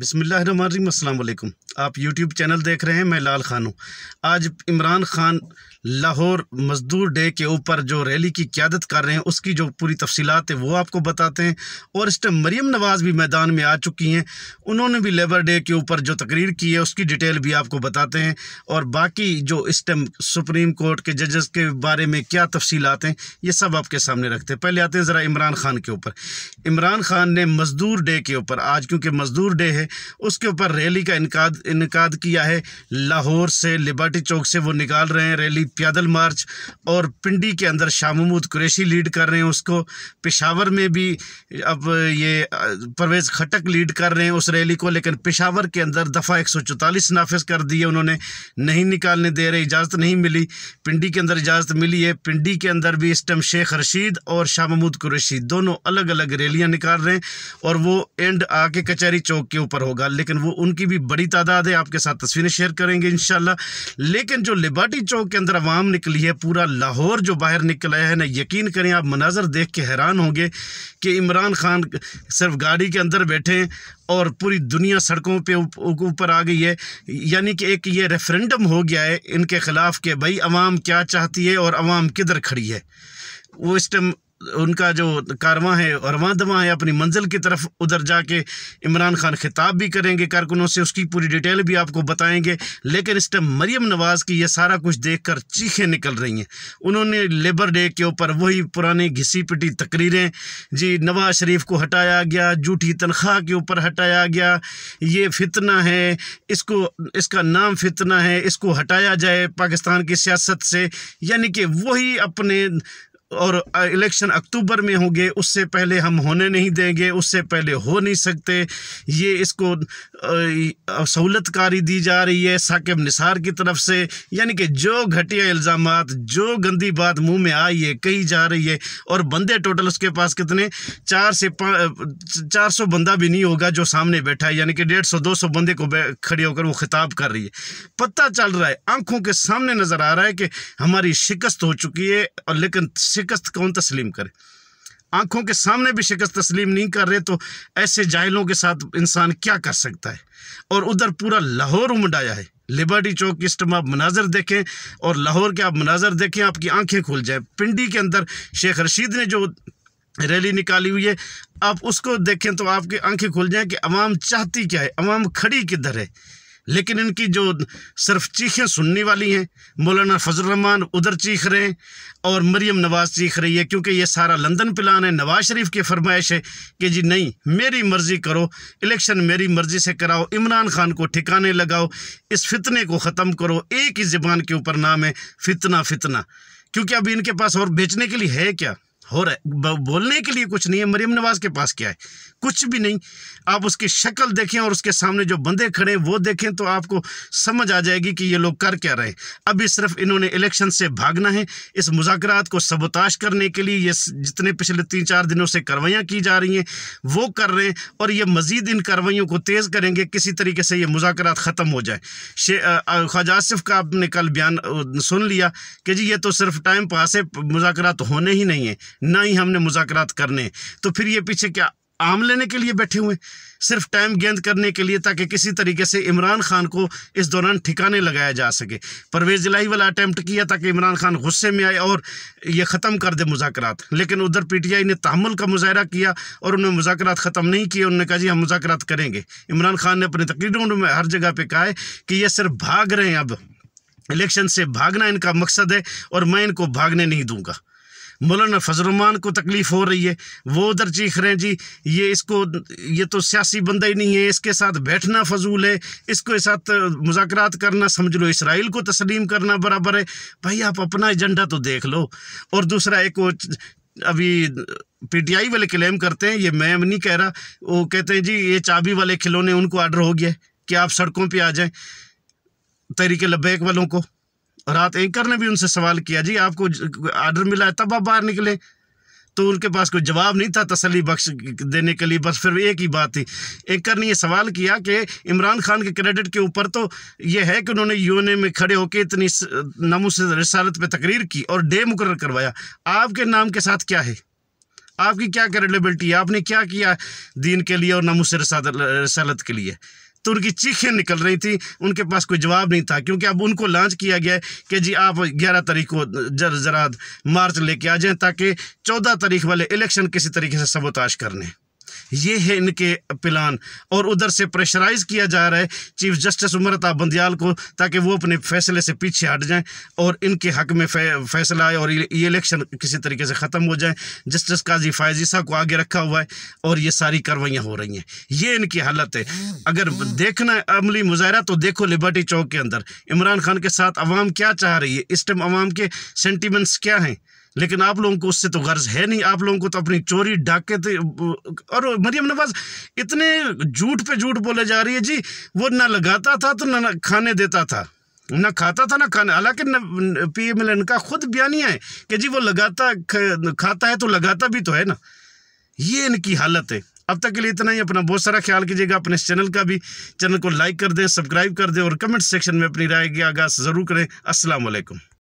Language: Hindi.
बिसमीम् अल्लाम आप यूट्यूब चैनल देख रहे हैं मैं लाल खान हूँ आज इमरान खान लाहौर मज़दूर डे के ऊपर जो रैली की क्यादत कर रहे हैं उसकी जो पूरी तफसीत है वो आपको बताते हैं और इस टाइम मरीम नवाज़ भी मैदान में आ चुकी हैं उन्होंने भी लेबर डे के ऊपर जो तकरीर की है उसकी डिटेल भी आपको बताते हैं और बाकी जो इस टाइम सुप्रीम कोर्ट के जजेस के बारे में क्या तफसीत हैं ये सब आपके सामने रखते हैं पहले आते हैं ज़रा इमरान खान के ऊपर इमरान खान ने मज़दूर डे के ऊपर आज क्योंकि मज़दूर डे है उसके ऊपर रैली का इनकाद इनकाद किया है लाहौर से लिबर्टी चौक से वो निकाल रहे हैं रैली प्यादल मार्च और पिंडी के अंदर शाह महमूद कुरेशी लीड कर रहे हैं उसको पेशावर में भी अब ये परवेज़ खटक लीड कर रहे हैं उस रैली को लेकिन पेशावर के अंदर दफ़ा एक सौ चौतालीस नाफज कर दिए उन्होंने नहीं निकालने दे रहे इजाज़त नहीं मिली पिंडी के अंदर इजाज़त मिली है पिंडी के अंदर भी इस टाइम शेख रशीद और शाह महमूद कुरैशी दोनों अलग अलग रैलियाँ निकाल रहे हैं और वो एंड आके कचहरी चौक के ऊपर पर होगा लेकिन वो उनकी भी बड़ी तादाद है आपके साथ तस्वीरें शेयर करेंगे इन लेकिन जो लिबर्टी चौक के अंदर आवाम निकली है पूरा लाहौर जो बाहर निकला है ना यकीन करें आप मनाजर देख के हैरान होंगे कि इमरान खान सिर्फ गाड़ी के अंदर बैठे और पूरी दुनिया सड़कों पे ऊपर आ गई है यानी कि एक ये रेफरेंडम हो गया है इनके ख़िलाफ़ के भाई अवाम क्या चाहती है और अवाम किधर खड़ी है वो इस टाइम उनका जो कारवा है और दवा है अपनी मंजिल की तरफ उधर जाके इमरान खान खिताब भी करेंगे कारकुनों से उसकी पूरी डिटेल भी आपको बताएंगे लेकिन इस टाइम मरियम नवाज़ की ये सारा कुछ देख कर चीखें निकल रही हैं उन्होंने लेबर डे के ऊपर वही पुरानी घिसी पिटी तकरीरें जी नवाज शरीफ को हटाया गया जूठी तनख्वाह के ऊपर हटाया गया ये फितना है इसको इसका नाम फितना है इसको हटाया जाए पाकिस्तान की सियासत से यानी कि वही अपने और इलेक्शन अक्टूबर में होंगे उससे पहले हम होने नहीं देंगे उससे पहले हो नहीं सकते ये इसको सहूलतकारी दी जा रही है साकिब निसार की तरफ से यानी कि जो घटिया इल्ज़ाम जो गंदी बात मुंह में आई है कही जा रही है और बंदे टोटल उसके पास कितने चार से पाँच चार सौ बंदा भी नहीं होगा जो सामने बैठा है यानी कि डेढ़ सौ दो सौ बंदे को खड़े होकर वो खिताब कर रही है पता चल रहा है आंखों के सामने नज़र आ रहा है कि हमारी शिकस्त हो चुकी है और लेकिन शिकस्त कौन तस्लीम करे आंखों के सामने भी शिकस्त तस्लीम नहीं कर रहे तो ऐसे जाहिलों के साथ इंसान क्या कर सकता है और उधर पूरा लाहौर उमडाया है लिबर्टी चौक की स्टम आप मनाजर देखें और लाहौर के आप मनाजर देखें आपकी आंखें खुल जाए पिंडी के अंदर शेख रशीद ने जो रैली निकाली हुई है आप उसको देखें तो आपकी आंखें खुल जाएं कि अवाम चाहती क्या है अवाम खड़ी किधर है लेकिन इनकी जो सिर्फ चीखें सुनने वाली हैं मौलाना फजलरहमान उधर चीख रहे हैं और मरियम नवाज़ चीख रही है क्योंकि ये सारा लंदन प्लान है नवाज़ शरीफ की फरमाइश है कि जी नहीं मेरी मर्ज़ी करो इलेक्शन मेरी मर्ज़ी से कराओ इमरान खान को ठिकाने लगाओ इस फितने को ख़त्म करो एक ही ज़बान के ऊपर नाम है फितना फितना क्योंकि अब इनके पास और बेचने के लिए है क्या हो रहा है बोलने के लिए कुछ नहीं है मरियम नवाज के पास क्या है कुछ भी नहीं आप उसकी शक्ल देखें और उसके सामने जो बंदे खड़े हैं वो देखें तो आपको समझ आ जाएगी कि ये लोग कर क्या रहे हैं अभी सिर्फ इन्होंने इलेक्शन से भागना है इस मुजाकर को सबोताश करने के लिए ये जितने पिछले तीन चार दिनों से कार्रवाइयाँ की जा रही हैं वो कर रहे हैं और ये मज़ीद इन कार्रवाइयों को तेज़ करेंगे किसी तरीके से ये मुजाकर ख़त्म हो जाए ख्वाजा आसिफ का आपने कल बयान सुन लिया कि जी ये तो सिर्फ टाइम पास है मुजाकर होने ही नहीं है ना ही हमने मुजाकर करने तो फिर ये पीछे क्या आम लेने के लिए बैठे हुए सिर्फ टाइम गेंद करने के लिए ताकि किसी तरीके से इमरान खान को इस दौरान ठिकाने लगाया जा सके परवेज़ इलाही वाला अटैम्प्ट किया ताकि इमरान खान गुस्से में आए और ये ख़त्म कर दे मुजाकर लेकिन उधर पी टी आई ने तहमल का मुजाहरा किया और उन्होंने मुजाकर ख़त्म नहीं किए उन्होंने कहा जी हम मुजाकर करेंगे इमरान खान ने अपनी तकरीरों में हर जगह पर कहा है कि ये सिर्फ भाग रहे हैं अब इलेक्शन से भागना इनका मकसद है और मैं इनको भागने नहीं दूँगा मौलाना फजलरमान को तकलीफ़ हो रही है वो उधर चीख रहे हैं जी ये इसको ये तो सियासी बंदा ही नहीं है इसके साथ बैठना फजूल है इसके साथ मुजात करना समझ लो इसराइल को तस्लीम करना बराबर है भाई आप अपना एजेंडा तो देख लो और दूसरा एक वो अभी पीटीआई वाले क्लेम करते हैं ये मैं नहीं कह रहा वो कहते हैं जी ये चाबी वाले खिलौने उनको आर्डर हो गया कि आप सड़कों पर आ जाएं तहरीक लब्बैक वालों को रात एंकर ने भी उनसे सवाल किया जी आपको आर्डर मिला है तब आप बाहर निकले तो उनके पास कोई जवाब नहीं था तसली बख्श देने के लिए बस फिर एक ही बात थी एंकर ने ये सवाल किया कि इमरान खान के क्रेडिट के ऊपर तो ये है कि उन्होंने यूएनए में खड़े होकर इतनी नमो से रसालत पर तकरीर की और डे मुकर करवाया आपके नाम के साथ क्या है आपकी क्या क्रेडिबिलिटी है आपने क्या किया दीन के लिए और नमो से रसालत के लिए तो उनकी चीखें निकल रही थी उनके पास कोई जवाब नहीं था क्योंकि अब उनको लॉन्च किया गया है कि जी आप ग्यारह तारीख को जर जरा मार्च लेके आ जाए ताकि चौदह तारीख वाले इलेक्शन किसी तरीके से सबोताश कर लें ये है इनके प्लान और उधर से प्रेशराइज किया जा रहा है चीफ जस्टिस उम्रता बंदियाल को ताकि वो अपने फैसले से पीछे हट जाएं और इनके हक में फैसला आए और ये इलेक्शन किसी तरीके से ख़त्म हो जाए जस्टिस काजी फायजीसा को आगे रखा हुआ है और ये सारी कार्रवाइयाँ हो रही हैं ये इनकी हालत है अगर देखना है अमली मुजाहरा तो देखो लिबर्टी चौक के अंदर इमरान खान के साथ आवाम क्या चाह रही है इस टाइम आवाम के सेंटिमेंट्स क्या हैं लेकिन आप लोगों को उससे तो गर्ज है नहीं आप लोगों को तो अपनी चोरी थे तो, और मरियम नवाज इतने झूठ पे झूठ बोले जा रही है जी वो ना लगाता था तो ना खाने देता था ना खाता था ना खाना हालांकि पी एम एल का खुद बयानिया है कि जी वो लगाता खाता है तो लगाता भी तो है ना ये इनकी हालत है अब तक के लिए इतना ही अपना बहुत सारा ख्याल कीजिएगा अपने इस चैनल का भी चैनल को लाइक कर दें सब्सक्राइब कर दें और कमेंट सेक्शन में अपनी राय की आगाज ज़रूर करें असलकम